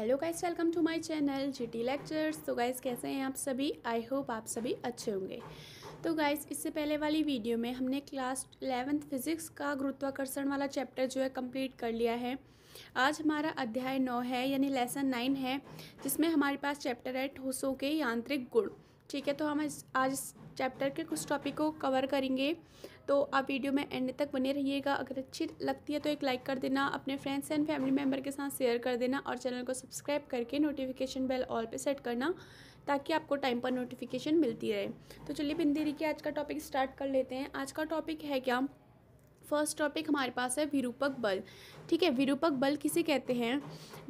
hello guys welcome to my channel GT lectures तो guys कैसे हैं आप सभी आई होप आप सभी अच्छे होंगे तो गाइस इससे पहले वाली वीडियो में हमने क्लास एलेवेंथ फिजिक्स का गुरुत्वाकर्षण वाला चैप्टर जो है कंप्लीट कर लिया है आज हमारा अध्याय नौ है यानी लेसन नाइन है जिसमें हमारे पास चैप्टर है ठोसों के यांत्रिक गुण ठीक है तो हम आज इस चैप्टर के कुछ टॉपिक को कवर करेंगे तो आप वीडियो में एंड तक बने रहिएगा अगर अच्छी लगती है तो एक लाइक कर देना अपने फ्रेंड्स एंड फैमिली मेम्बर के साथ शेयर कर देना और चैनल को सब्सक्राइब करके नोटिफिकेशन बेल ऑल पर सेट करना ताकि आपको टाइम पर नोटिफिकेशन मिलती रहे तो चलिए बिंदी के आज का टॉपिक स्टार्ट कर लेते हैं आज का टॉपिक है क्या फर्स्ट टॉपिक हमारे पास है विरूपक बल ठीक है विरूपक बल किसे कहते हैं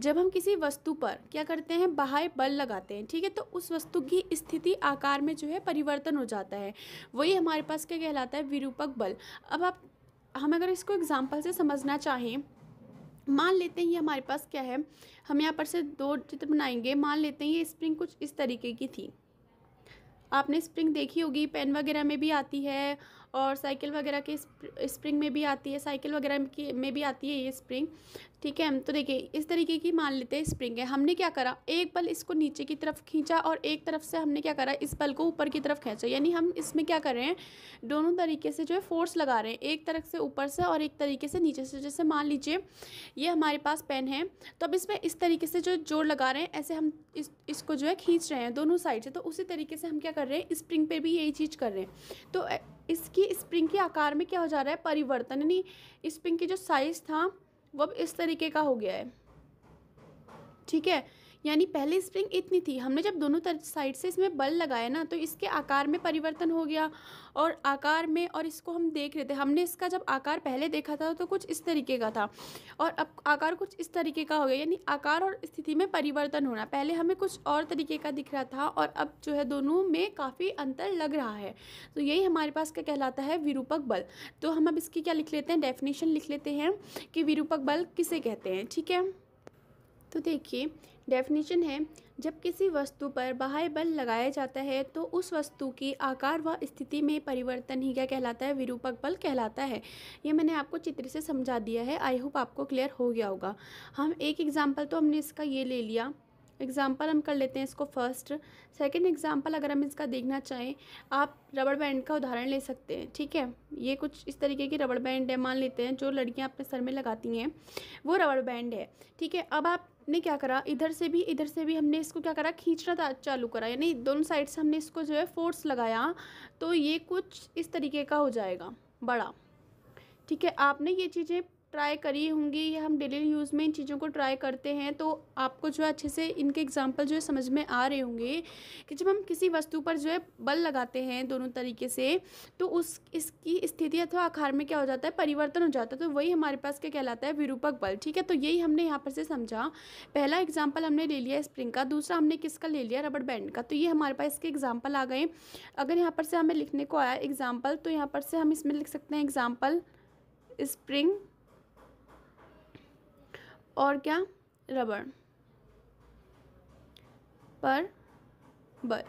जब हम किसी वस्तु पर क्या करते हैं बाह्य बल लगाते हैं ठीक है तो उस वस्तु की स्थिति आकार में जो है परिवर्तन हो जाता है वही हमारे पास क्या कहलाता है विरूपक बल अब आप हम अगर इसको एग्ज़ाम्पल से समझना चाहें मान लेते हैं ये हमारे पास क्या है हम यहाँ पर से दो चित्र बनाएंगे मान लेते हैं ये स्प्रिंग कुछ इस तरीके की थी आपने स्प्रिंग देखी होगी पेन वगैरह में भी आती है और साइकिल वगैरह की स्प्रिंग में भी आती है साइकिल वगैरह की में भी आती है ये स्प्रिंग ठीक है तो देखिए इस तरीके की मान लेते हैं स्प्रिंग है हमने क्या करा एक बल इसको नीचे की तरफ खींचा और एक तरफ से हमने क्या करा इस बल को ऊपर की तरफ खींचा यानी हम इसमें क्या कर रहे हैं दोनों तरीके से जो है फोर्स लगा रहे हैं एक तरफ से ऊपर से और एक तरीके से नीचे से जैसे मान लीजिए ये हमारे पास पेन है तो अब इसमें इस तरीके से जो जोर लगा रहे हैं ऐसे हम इस इसको जो है खींच रहे हैं दोनों साइड से तो उसी तरीके से हम क्या कर रहे हैं स्प्रिंग पर भी यही चीज़ कर रहे हैं तो इसकी स्प्रिंग के आकार में क्या हो जा रहा है परिवर्तन यानी स्प्रिंग की जो साइज़ था वो अब इस तरीके का हो गया है ठीक है यानी पहले स्प्रिंग इतनी थी हमने जब दोनों साइड से इसमें बल लगाया ना तो इसके आकार में परिवर्तन हो गया और आकार में और इसको हम देख रहे थे हमने इसका जब आकार पहले देखा था तो कुछ इस तरीके का था और अब आकार कुछ इस तरीके का हो गया यानी आकार और स्थिति में परिवर्तन होना पहले हमें कुछ और तरीके का दिख रहा था और अब जो है दोनों में काफ़ी अंतर लग रहा है तो यही हमारे पास क्या कहलाता है विरूपक बल तो हम अब इसकी क्या लिख लेते हैं डेफिनेशन लिख लेते हैं कि विरूपक बल किसे कहते हैं ठीक है तो देखिए डेफिनेशन है जब किसी वस्तु पर बाह्य बल लगाया जाता है तो उस वस्तु की आकार व स्थिति में परिवर्तन ही क्या कहलाता है विरूपक बल कहलाता है ये मैंने आपको चित्र से समझा दिया है आई होप आपको क्लियर हो गया होगा हम एक एग्ज़ाम्पल तो हमने इसका ये ले लिया एग्ज़ाम्पल हम कर लेते हैं इसको फर्स्ट सेकेंड एग्ज़ाम्पल अगर हम इसका देखना चाहें आप रबड़ बैंड का उदाहरण ले सकते हैं ठीक है ये कुछ इस तरीके की रबड़ बैंड है मान लेते हैं जो लड़कियां अपने सर में लगाती हैं वो रबड़ बैंड है ठीक है अब आप हमने क्या करा इधर से भी इधर से भी हमने इसको क्या करा खींचना चालू करा यानी दोनों साइड से हमने इसको जो है फोर्स लगाया तो ये कुछ इस तरीके का हो जाएगा बड़ा ठीक है आपने ये चीज़ें ट्राई करी होंगी या हम डेली यूज़ में इन चीज़ों को ट्राई करते हैं तो आपको जो है अच्छे से इनके एग्जाम्पल जो है समझ में आ रहे होंगे कि जब हम किसी वस्तु पर जो है बल लगाते हैं दोनों तरीके से तो उस इसकी स्थिति अथवा आकार में क्या हो जाता है परिवर्तन हो जाता है तो वही हमारे पास क्या कहलाता है विरूपक बल ठीक है तो यही हमने यहाँ पर से समझा पहला एग्जाम्पल हमने ले लिया स्प्रिंग का दूसरा हमने किसका ले लिया रबड़ बैंड का तो ये हमारे पास इसके एग्जाम्पल आ गए अगर यहाँ पर से हमें लिखने को आया एग्जाम्पल तो यहाँ पर से हम इसमें लिख सकते हैं एग्जाम्पल स्प्रिंग और क्या रबड़ पर बल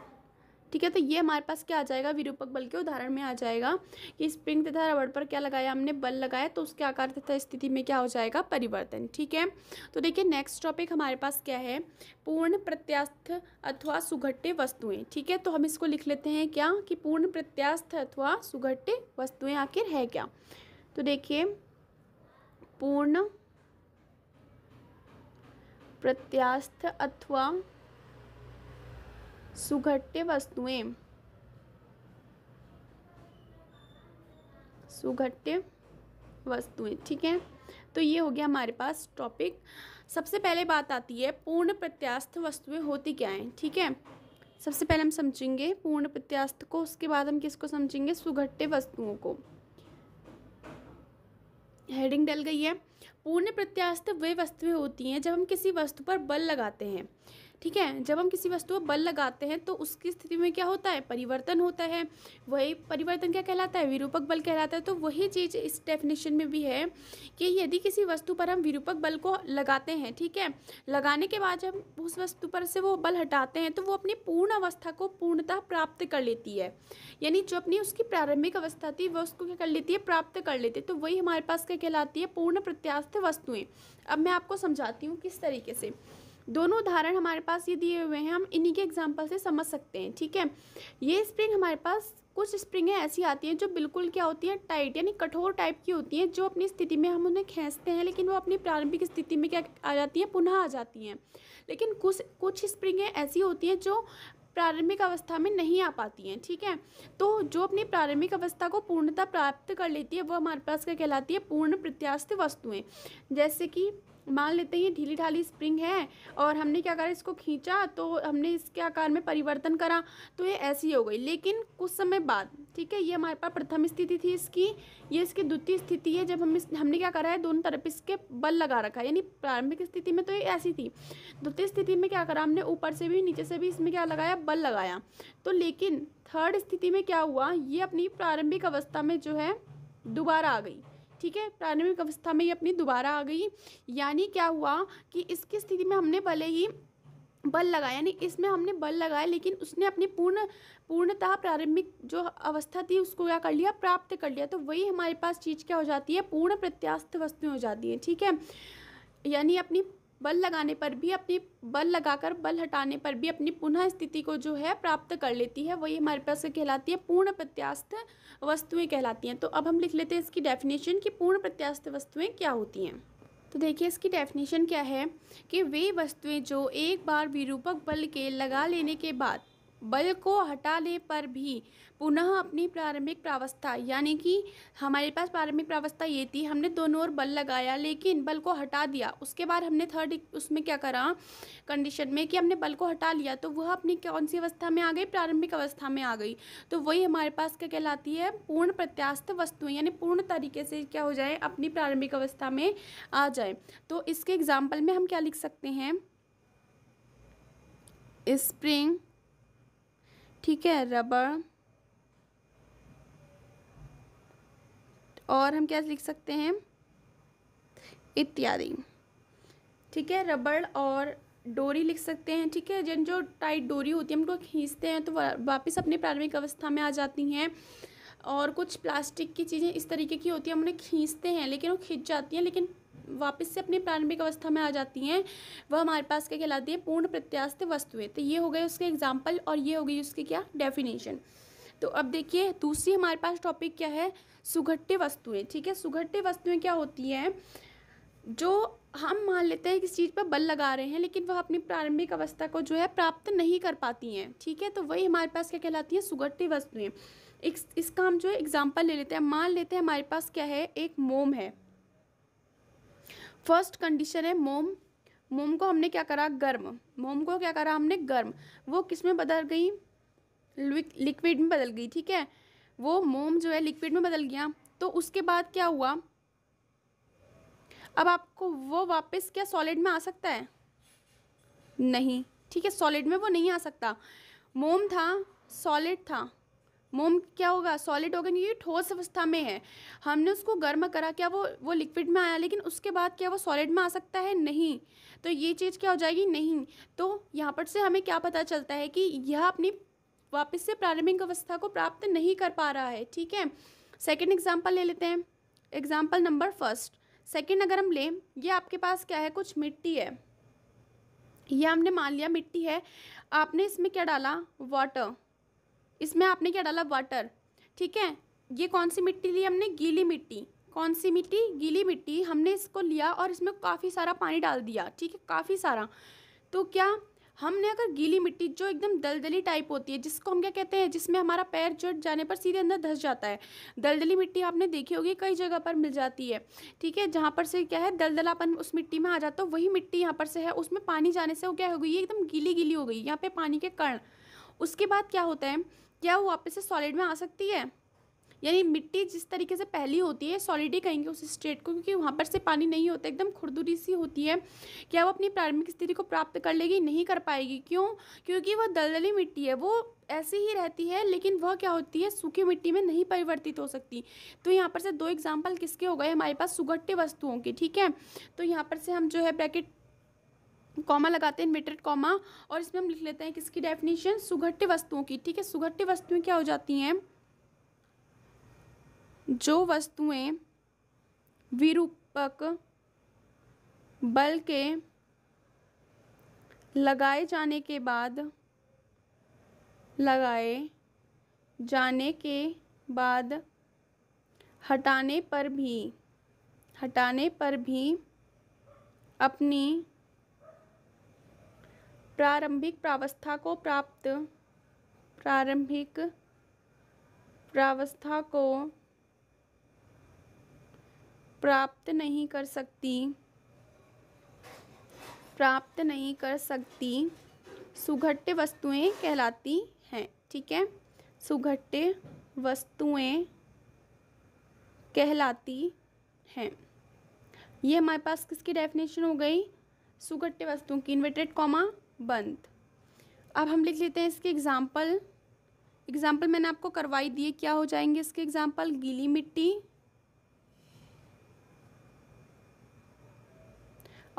ठीक है तो ये हमारे पास क्या आ जाएगा विरूपक बल के उदाहरण में आ जाएगा कि स्प्रिंग तथा रबड़ पर क्या लगाया हमने बल लगाया तो उसके आकार तथा स्थिति में क्या हो जाएगा परिवर्तन ठीक है तो देखिए नेक्स्ट टॉपिक हमारे पास क्या है पूर्ण प्रत्यास्थ अथवा सुघट्टे वस्तुएं ठीक है तो हम इसको लिख लेते हैं क्या कि पूर्ण प्रत्यास्थ अथवा सुघट्टे वस्तुएँ आखिर है क्या तो देखिए पूर्ण प्रत्यास्थ अथवा सुघट्य वस्तुएं सुघट्य वस्तुएं ठीक है तो ये हो गया हमारे पास टॉपिक सबसे पहले बात आती है पूर्ण प्रत्यास्थ वस्तुएं होती क्या हैं ठीक है सबसे पहले हम समझेंगे पूर्ण प्रत्यास्थ को उसके बाद हम किसको समझेंगे सुघट्य वस्तुओं को हेडिंग डल गई है पूर्ण प्रत्यास्थ वे वस्तुएं होती हैं जब हम किसी वस्तु पर बल लगाते हैं ठीक है जब हम किसी वस्तु पर बल लगाते हैं तो उसकी स्थिति में क्या होता है परिवर्तन होता है वही परिवर्तन क्या कहलाता है विरूपक बल कहलाता है तो वही चीज़ इस डेफिनेशन में भी है कि यदि किसी वस्तु पर हम विरूपक बल को लगाते हैं ठीक है लगाने के बाद जब उस वस्तु पर से वो बल हटाते हैं तो वो अपनी पूर्ण अवस्था को पूर्णतः प्राप्त कर लेती है यानी जो अपनी उसकी प्रारंभिक अवस्था थी वह उसको क्या कर लेती है प्राप्त कर लेती है तो वही हमारे पास क्या कहलाती है पूर्ण प्रत्यास्थ वस्तुएं अब मैं आपको समझाती हूँ किस तरीके से दोनों उदाहरण हमारे पास ये दिए हुए हैं हम इन्हीं के एग्जाम्पल से समझ सकते हैं ठीक है ये स्प्रिंग हमारे पास कुछ स्प्रिंगें ऐसी आती हैं जो बिल्कुल क्या होती हैं टाइट यानी कठोर टाइप की होती हैं जो अपनी स्थिति में हम उन्हें खींचते हैं लेकिन वो अपनी प्रारंभिक स्थिति में क्या आ जाती हैं पुनः आ जाती हैं लेकिन कुछ कुछ स्प्रिंगें ऐसी होती हैं जो प्रारंभिक अवस्था में नहीं आ पाती हैं ठीक है तो जो अपनी प्रारंभिक अवस्था को पूर्णता प्राप्त कर लेती है वो हमारे पास क्या कहलाती है पूर्ण प्रत्यास्थ वस्तुएँ जैसे कि मान लेते हैं ये ढीली ढाली स्प्रिंग है और हमने क्या करा इसको खींचा तो हमने इसके आकार में परिवर्तन करा तो ये ऐसी हो गई लेकिन कुछ समय बाद ठीक है ये हमारे पास प्रथम स्थिति थी इसकी ये इसकी द्वितीय स्थिति है जब हम इस हमने क्या करा है दोनों तरफ इसके बल लगा रखा है यानी प्रारंभिक स्थिति में तो ये ऐसी थी द्वितीय स्थिति में क्या करा हमने ऊपर से भी नीचे से भी इसमें क्या लगाया बल लगाया तो लेकिन थर्ड स्थिति में क्या हुआ ये अपनी प्रारंभिक अवस्था में जो है दोबारा आ गई ठीक है प्रारंभिक अवस्था में ये अपनी दोबारा आ गई यानी क्या हुआ कि इसकी स्थिति में हमने भले ही बल लगाया यानी इसमें हमने बल लगाया लेकिन उसने अपनी पूर्ण पूर्णतः प्रारंभिक जो अवस्था थी उसको क्या कर लिया प्राप्त कर लिया तो वही हमारे पास चीज़ क्या हो जाती है पूर्ण प्रत्यास्थ वस्तुएँ हो जाती है ठीक है यानी अपनी बल लगाने पर भी अपनी बल लगाकर बल हटाने पर भी अपनी पुनः स्थिति को जो है प्राप्त कर लेती है वही हमारे पास कहलाती है पूर्ण प्रत्यास्थ वस्तुएं कहलाती हैं तो अब हम लिख लेते हैं इसकी डेफिनेशन कि पूर्ण प्रत्यास्थ वस्तुएं क्या होती हैं तो देखिए इसकी डेफिनेशन क्या है कि वे वस्तुएं जो एक बार विरूपक बल के लगा लेने के बाद बल को हटा ले पर भी पुनः अपनी प्रारंभिक प्रावस्था यानी कि हमारे पास प्रारंभिक प्रावस्था ये थी हमने दोनों ओर बल लगाया लेकिन बल को हटा दिया उसके बाद हमने थर्ड उसमें क्या करा कंडीशन में कि हमने बल को हटा लिया तो वह अपनी कौन सी अवस्था में आ गई प्रारंभिक अवस्था में आ गई तो वही हमारे पास क्या कहलाती है पूर्ण प्रत्यास्थ वस्तुएँ यानी पूर्ण तरीके से क्या हो जाए अपनी प्रारंभिक अवस्था में आ जाए तो इसके एग्जाम्पल में हम क्या लिख सकते हैं स्प्रिंग ठीक है रबर और हम क्या लिख सकते हैं इत्यादि ठीक है रबड़ और डोरी लिख सकते हैं ठीक है जिन जो टाइट डोरी होती है हम लोग खींचते हैं तो वापस अपनी प्रारंभिक अवस्था में आ जाती हैं और कुछ प्लास्टिक की चीज़ें इस तरीके की होती हैं हम उन्हें खींचते हैं लेकिन वो खींच जाती हैं लेकिन वापस से अपनी प्रारंभिक अवस्था में आ जाती हैं वह हमारे पास क्या कहलाती है पूर्ण प्रत्यास्थ वस्तुएं तो ये हो गए उसके एग्जाम्पल और ये हो गई उसकी क्या डेफिनेशन तो अब देखिए दूसरी हमारे पास टॉपिक क्या है सुघट्टे वस्तुएं ठीक है सुघट्टे वस्तुएं क्या होती हैं जो हम मान लेते हैं किसी चीज़ पर बल लगा रहे हैं लेकिन वह अपनी प्रारंभिक अवस्था को जो है प्राप्त नहीं कर पाती हैं ठीक है तो वही हमारे पास क्या कहलाती हैं सुघट्टी वस्तुएं इस इसका हम जो है एग्जाम्पल ले लेते हैं मान लेते हैं हमारे पास क्या है एक मोम है फर्स्ट कंडीशन है मोम मोम को हमने क्या करा गर्म मोम को क्या करा हमने गर्म वो किस में बदल गई लिक्विड में बदल गई ठीक है वो मोम जो है लिक्विड में बदल गया तो उसके बाद क्या हुआ अब आपको वो वापस क्या सॉलिड में आ सकता है नहीं ठीक है सॉलिड में वो नहीं आ सकता मोम था सॉलिड था मोम क्या होगा सॉलिड होगा क्योंकि ठोस अवस्था में है हमने उसको गर्म करा क्या वो वो लिक्विड में आया लेकिन उसके बाद क्या वो सॉलिड में आ सकता है नहीं तो ये चीज़ क्या हो जाएगी नहीं तो यहाँ पर से हमें क्या पता चलता है कि यह अपनी वापस से प्रारंभिक अवस्था को प्राप्त नहीं कर पा रहा है ठीक है सेकेंड एग्जाम्पल ले लेते हैं एग्जाम्पल नंबर फर्स्ट सेकेंड अगर हम लें ये आपके पास क्या है कुछ मिट्टी है यह हमने मान लिया मिट्टी है आपने इसमें क्या डाला वाटर इसमें आपने क्या डाला वाटर ठीक है ये कौन सी मिट्टी ली हमने गीली मिट्टी कौन सी मिट्टी गीली मिट्टी हमने इसको लिया और इसमें काफ़ी सारा पानी डाल दिया ठीक है काफ़ी सारा तो क्या हमने अगर गीली मिट्टी जो एकदम दलदली टाइप होती है जिसको हम क्या कहते हैं जिसमें हमारा पैर जुट जाने पर सीधे अंदर धस जाता है दलदली मिट्टी आपने देखी होगी कई जगह पर मिल जाती है ठीक है जहाँ पर से क्या है दलदलापन उस मिट्टी में आ जाता है तो वही मिट्टी यहाँ पर से है उसमें पानी जाने से वो क्या हो गई एकदम गीली गीली हो गई यहाँ पर पानी के कण उसके बाद क्या होता है क्या वो वापस से सॉलिड में आ सकती है यानी मिट्टी जिस तरीके से पहली होती है सॉलिड ही कहेंगे उस स्टेट को क्योंकि वहाँ पर से पानी नहीं होता एकदम खुरदुरी सी होती है क्या वो अपनी प्रारंभिक स्थिति को प्राप्त कर लेगी नहीं कर पाएगी क्यों क्योंकि वह दलदली मिट्टी है वो ऐसी ही रहती है लेकिन वह क्या होती है सूखी मिट्टी में नहीं परिवर्तित हो सकती तो यहाँ पर से दो एग्जाम्पल किसके हो गए हमारे पास सुगट्टे वस्तुओं के ठीक है तो यहाँ पर से हम जो है ब्रैकेट कॉमा लगाते हैं इन्वेटेड कॉमा और इसमें हम लिख लेते हैं किसकी डेफिनेशन सुघट्य वस्तुओं की ठीक है सुघट्य वस्तुएं क्या हो जाती हैं जो वस्तुएं विरूपक बल के लगाए जाने के बाद लगाए जाने के बाद हटाने पर भी हटाने पर भी अपनी प्रारंभिक प्रावस्था को प्राप्त प्रारंभिक प्रावस्था को प्राप्त नहीं कर सकती प्राप्त नहीं कर सकती सुघट्य वस्तुएं कहलाती हैं ठीक है सुघट्य वस्तुएं कहलाती हैं ये हमारे पास किसकी डेफिनेशन हो गई सुघट्य वस्तुओं की इन्वर्टेड कॉमा बंद अब हम लिख लेते हैं इसके एग्ज़ाम्पल एग्ज़ाम्पल मैंने आपको करवाई दिए क्या हो जाएंगे इसके एग्ज़ाम्पल गीली मिट्टी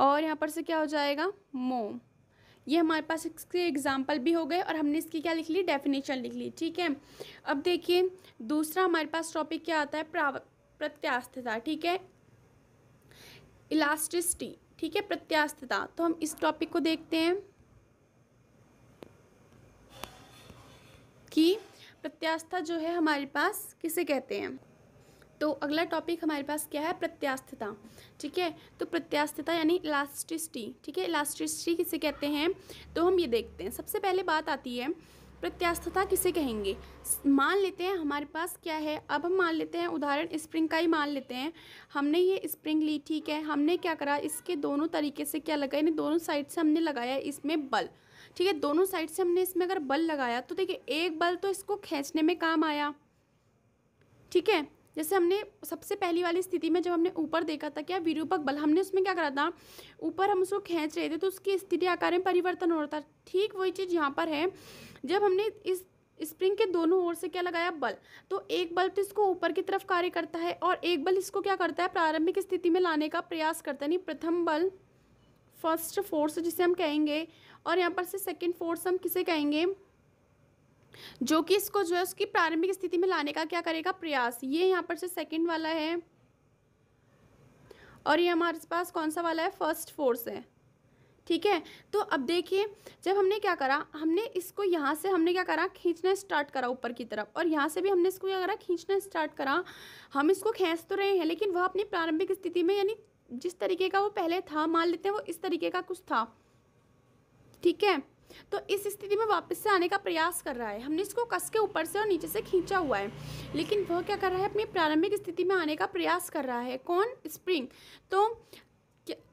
और यहाँ पर से क्या हो जाएगा मोम ये हमारे पास इसके एग्ज़ाम्पल भी हो गए और हमने इसकी क्या लिख ली डेफिनेशन लिख ली ठीक है अब देखिए दूसरा हमारे पास टॉपिक क्या आता है प्रत्यास्थता ठीक है इलास्टिसिटी ठीक है प्रत्यास्थता तो हम इस टॉपिक को देखते हैं कि प्रत्यास्था जो है हमारे पास किसे कहते हैं तो अगला टॉपिक हमारे पास क्या है प्रत्यास्थता ठीक है तो प्रत्यास्थता यानी इलास्टिसिटी ठीक है इलास्टिसिटी किसे कहते हैं तो हम ये देखते हैं सबसे पहले बात आती है प्रत्यास्थता किसे कहेंगे मान लेते हैं हमारे पास क्या है अब हम मान लेते हैं उदाहरण स्प्रिंग का ही मान लेते हैं हमने ये स्प्रिंग ली ठीक है हमने क्या करा इसके दोनों तरीके से क्या लगाया यानी दोनों साइड से हमने लगाया इसमें बल ठीक है दोनों साइड से हमने इसमें अगर बल लगाया तो देखिए एक बल तो इसको खींचने में काम आया ठीक है जैसे हमने सबसे पहली वाली स्थिति में जब हमने ऊपर देखा था क्या विरूपक बल हमने उसमें क्या करा था ऊपर हम उसको खींच रहे थे तो उसकी स्थिति आकार में परिवर्तन हो रहा था ठीक वही चीज़ यहाँ पर है जब हमने इस स्प्रिंग के दोनों ओर से क्या लगाया बल तो एक बल तो इसको ऊपर की तरफ कार्य करता है और एक बल इसको क्या करता है प्रारंभिक स्थिति में लाने का प्रयास करता है यानी प्रथम बल फर्स्ट फोर्स जिसे हम कहेंगे और यहाँ पर से सेकेंड फोर्स हम किसे कहेंगे जो कि इसको जो है उसकी प्रारंभिक स्थिति में लाने का क्या करेगा प्रयास ये यहाँ पर से सेकेंड वाला है और ये हमारे पास कौन सा वाला है फर्स्ट फोर्स है ठीक है तो अब देखिए जब हमने क्या करा हमने इसको यहाँ से हमने क्या करा खींचना स्टार्ट करा ऊपर की तरफ और यहाँ से भी हमने इसको क्या करा खींचना स्टार्ट करा हम इसको खींच तो रहे हैं लेकिन वह अपनी प्रारंभिक स्थिति में यानी जिस तरीके का वो पहले था मान लेते हैं वो इस तरीके का कुछ था ठीक है तो इस स्थिति में वापस से आने का प्रयास कर रहा है हमने इसको कस के ऊपर से और नीचे से खींचा हुआ है लेकिन वह क्या कर रहा है अपनी प्रारंभिक स्थिति में आने का प्रयास कर रहा है कौन स्प्रिंग तो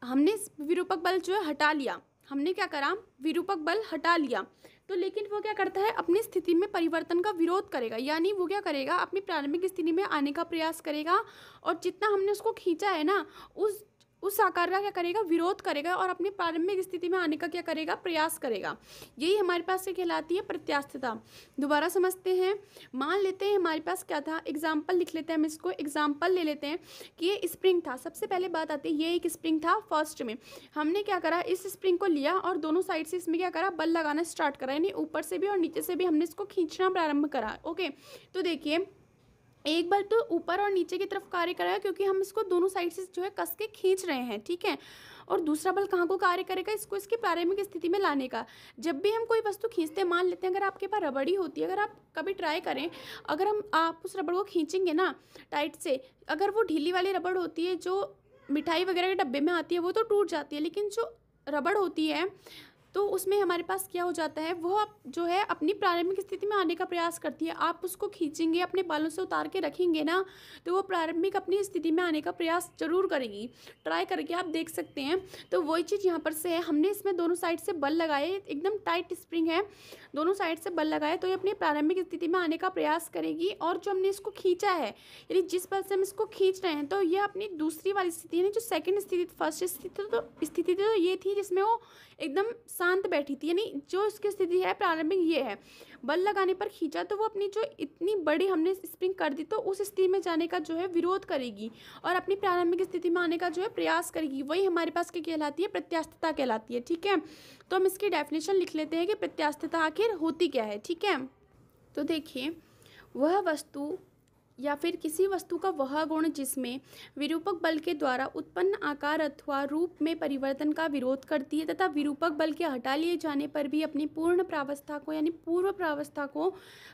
हमने विरूपक बल जो है हटा लिया हमने क्या करा विरूपक बल हटा लिया तो लेकिन वो क्या करता है अपनी स्थिति में परिवर्तन का विरोध करेगा यानी वो क्या करेगा अपनी प्रारंभिक स्थिति में आने का प्रयास करेगा और जितना हमने उसको खींचा है ना उस उस आकार का क्या करेगा विरोध करेगा और अपनी प्रारंभिक स्थिति में आने का क्या करेगा प्रयास करेगा यही हमारे पास से कहलाती है प्रत्यास्थता दोबारा समझते हैं मान लेते हैं हमारे पास क्या था एग्जाम्पल लिख लेते हैं हम इसको एग्जाम्पल ले लेते हैं कि ये स्प्रिंग था सबसे पहले बात आती है ये एक स्प्रिंग था फर्स्ट में हमने क्या करा इस स्प्रिंग को लिया और दोनों साइड से इसमें क्या करा बल लगाना स्टार्ट करा यानी ऊपर से भी और नीचे से भी हमने इसको खींचना प्रारंभ करा ओके तो देखिए एक बल तो ऊपर और नीचे की तरफ कार्य करेगा क्योंकि हम इसको दोनों साइड से जो है कस के खींच रहे हैं ठीक है और दूसरा बल कहाँ को कार्य करेगा इसको इसकी प्रारंभिक स्थिति में लाने का जब भी हम कोई वस्तु खींचते मान लेते हैं अगर आपके पास रबड़ ही होती है अगर आप कभी ट्राई करें अगर हम आप उस रबड़ को खींचेंगे ना टाइट से अगर वो ढीली वाली रबड़ होती है जो मिठाई वगैरह के डब्बे में आती है वो तो टूट जाती है लेकिन जो रबड़ होती है तो उसमें हमारे पास क्या हो जाता है वो आप जो है अपनी प्रारंभिक स्थिति में आने का प्रयास करती है आप उसको खींचेंगे अपने बालों से उतार के रखेंगे ना तो वो प्रारंभिक अपनी स्थिति में आने का प्रयास जरूर करेगी ट्राई करके आप देख सकते हैं तो वही चीज़ यहाँ पर से है हमने इसमें दोनों साइड से बल लगाए एकदम टाइट स्प्रिंग है दोनों साइड से बल लगाए तो ये अपनी प्रारंभिक स्थिति में आने का प्रयास करेगी और जो हमने इसको खींचा है यानी जिस बल से हम इसको खींच रहे हैं तो यह अपनी दूसरी वाली स्थिति यानी जो सेकेंड स्थिति फर्स्ट स्थिति तो स्थिति तो ये थी जिसमें वो एकदम शांत बैठी थी यानी जो इसकी स्थिति है प्रारंभिक ये है बल लगाने पर खींचा तो वो अपनी जो इतनी बड़ी हमने स्प्रिंग कर दी तो उस स्थिति में जाने का जो है विरोध करेगी और अपनी प्रारंभिक स्थिति में आने का जो है प्रयास करेगी वही हमारे पास क्या कहलाती है प्रत्यास्थता कहलाती है ठीक है तो हम इसकी डेफिनेशन लिख लेते हैं कि प्रत्यास्थता आखिर होती क्या है ठीक है तो देखिए वह वस्तु या फिर किसी वस्तु का वह गुण जिसमें विरूपक बल के द्वारा उत्पन्न आकार अथवा रूप में परिवर्तन का विरोध करती है तथा विरूपक बल के हटा लिए जाने पर भी अपनी पूर्ण प्रावस्था को यानी पूर्व प्रावस्था को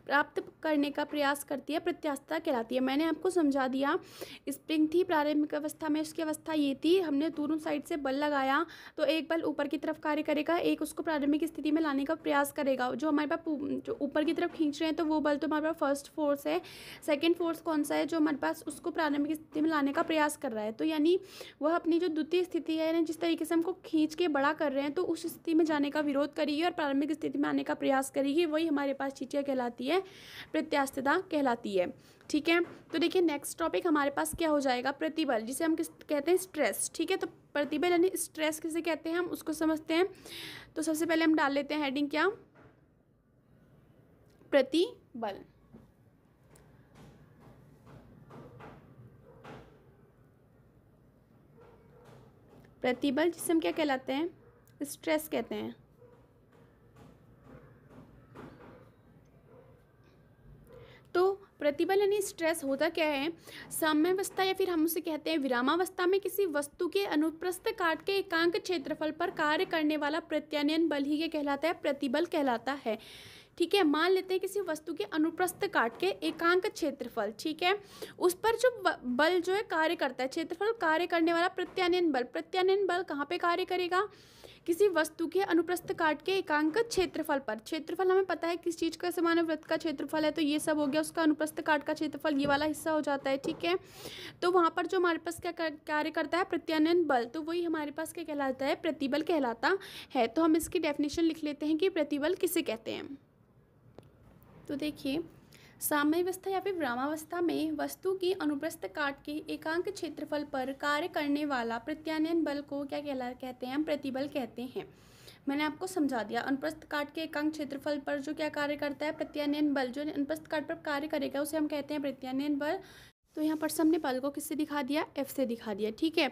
प्राप्त करने का प्रयास करती है प्रत्यास्था कहलाती है मैंने आपको समझा दिया स्प्रिंग थी प्रारंभिक अवस्था में उसकी अवस्था ये थी हमने दोनों साइड से बल लगाया तो एक बल ऊपर की तरफ कार्य करेगा एक उसको प्रारंभिक स्थिति में लाने का प्रयास करेगा जो हमारे पास जो ऊपर की तरफ खींच रहे हैं तो वो बल तो हमारे पास फर्स्ट फोर्स है सेकेंड फोर्स फोर्स कौन सा है जो हमारे पास उसको प्रारंभिक स्थिति में लाने का प्रयास कर रहा है तो यानी वह अपनी जो द्वितीय स्थिति है यानी जिस तरीके से हमको खींच के बड़ा कर रहे हैं तो उस स्थिति में जाने का विरोध करेगी और प्रारंभिक स्थिति में आने का प्रयास करेगी वही हमारे पास चीटिया कहलाती है प्रत्यास्थता कहलाती है ठीक है तो देखिए नेक्स्ट टॉपिक हमारे पास क्या हो जाएगा प्रतिबल जिसे हम किस कहते हैं स्ट्रेस ठीक है तो प्रतिबल यानी स्ट्रेस किसे कहते हैं हम उसको समझते हैं तो सबसे पहले हम डाल लेते हैं हेडिंग क्या प्रतिबल प्रतिबल जिसे हम क्या कहलाते हैं स्ट्रेस कहते हैं तो प्रतिबल यानी स्ट्रेस होता क्या है साम्यवस्था या फिर हम उसे कहते हैं विरामावस्था में किसी वस्तु के अनुप्रस्थ काट के एकांक क्षेत्रफल पर कार्य करने वाला प्रत्यानयन बल ही कहलाता है प्रतिबल कहलाता है ठीक है मान लेते हैं किसी वस्तु के अनुप्रस्थ काट के एकांक क्षेत्रफल ठीक है उस पर जो बल जो है कार्य करता है क्षेत्रफल कार्य करने वाला प्रत्यानयन बल प्रत्यानयन बल कहाँ पे कार्य करेगा किसी वस्तु के अनुप्रस्थ काट के एकांक क्षेत्रफल पर क्षेत्रफल हमें पता है किस चीज़ का समान व्रत का क्षेत्रफल है तो ये सब हो गया उसका अनुप्रस्थ काट का क्षेत्रफल ये वाला हिस्सा हो जाता है ठीक है तो वहाँ पर जो हमारे पास क्या कार्य करता है प्रत्यानयन बल तो वही हमारे पास क्या कहलाता है प्रतिबल कहलाता है तो हम इसकी डेफिनेशन लिख लेते हैं कि प्रतिबल किसे कहते हैं तो देखिए साम्यवस्था या फिर ब्रह्मावस्था में वस्तु की अनुप्रस्थ काट के एकांक क्षेत्रफल पर कार्य करने वाला प्रत्यानयन बल को क्या कहला कहते हैं हम प्रतिबल कहते हैं मैंने आपको समझा दिया अनुप्रस्थ काट के एकांक क्षेत्रफल पर जो क्या कार्य करता है प्रत्यानयन बल जो अनुप्रस्थ काट पर कार्य करेगा उसे हम कहते हैं प्रत्यानयन बल तो यहाँ पर से हमने बल को किससे दिखा दिया एफ से दिखा दिया ठीक है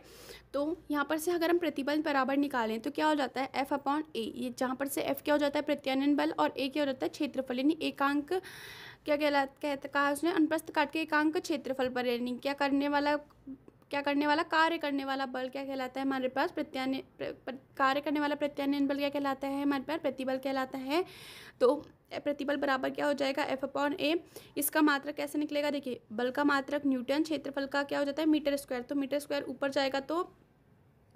तो यहाँ पर से अगर हम प्रतिबल बराबर निकालें तो क्या हो जाता है एफ अपॉन ए ये जहाँ पर से एफ क्या हो जाता है प्रत्यानयन बल और ए क्या हो जाता है क्षेत्रफल यानी एकांक क्या कहला कहता कहा उसने अनप्रस्थ काट के एकांक क्षेत्रफल पर यानी क्या करने वाला क्या करने वाला कार्य करने वाला बल क्या कहलाता है हमारे पास प्रत्यान कार्य करने वाला प्रत्यानयन बल क्या कहलाता है हमारे पास प्रतिबल कहलाता है तो प्रतिबल बराबर क्या हो जाएगा एफ अपॉन ए इसका मात्रक कैसे निकलेगा देखिए बल का मात्रक न्यूटन क्षेत्रफल का क्या हो जाता है मीटर स्क्वायर तो मीटर स्क्वायर ऊपर जाएगा तो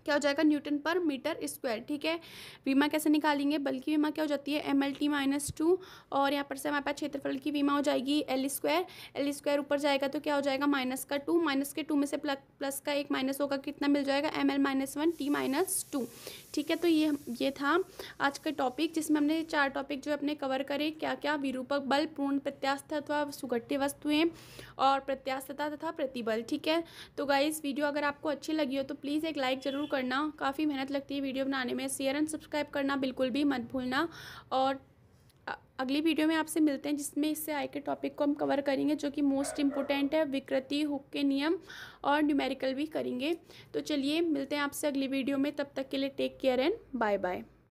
क्या हो जाएगा न्यूटन पर मीटर स्क्वायर ठीक है वीमा कैसे निकालेंगे बल्कि वीमा क्या हो जाती है M L T minus two और यहाँ पर से हमारे पास क्षेत्रफल की वीमा हो जाएगी एल स्क्वायर एल स्क्वायर ऊपर जाएगा तो क्या हो जाएगा माइनस का टू माइनस के टू में से प्लस का एक माइनस होगा कितना मिल जाएगा M L minus one T minus two ठीक है तो ये ये था आज का टॉपिक जिसमें हमने चार टॉपिक जो अपने कवर करे क्या क्या विरूपक बल पूर्ण प्रत्यास्थ अथवा सुगठ्य वस्तुएं और प्रत्यास्थता तथा प्रतिबल ठीक है तो गाइस वीडियो अगर आपको अच्छी लगी हो तो प्लीज़ एक लाइक ज़रूर कर करना काफ़ी मेहनत लगती है वीडियो बनाने में शेयर एंड सब्सक्राइब करना बिल्कुल भी मत भूलना और अगली वीडियो में आपसे मिलते हैं जिसमें इससे आए के टॉपिक को हम कवर करेंगे जो कि मोस्ट इम्पोर्टेंट है विकृति हुक के नियम और न्यूमेरिकल भी करेंगे तो चलिए मिलते हैं आपसे अगली वीडियो में तब तक के लिए take care and bye bye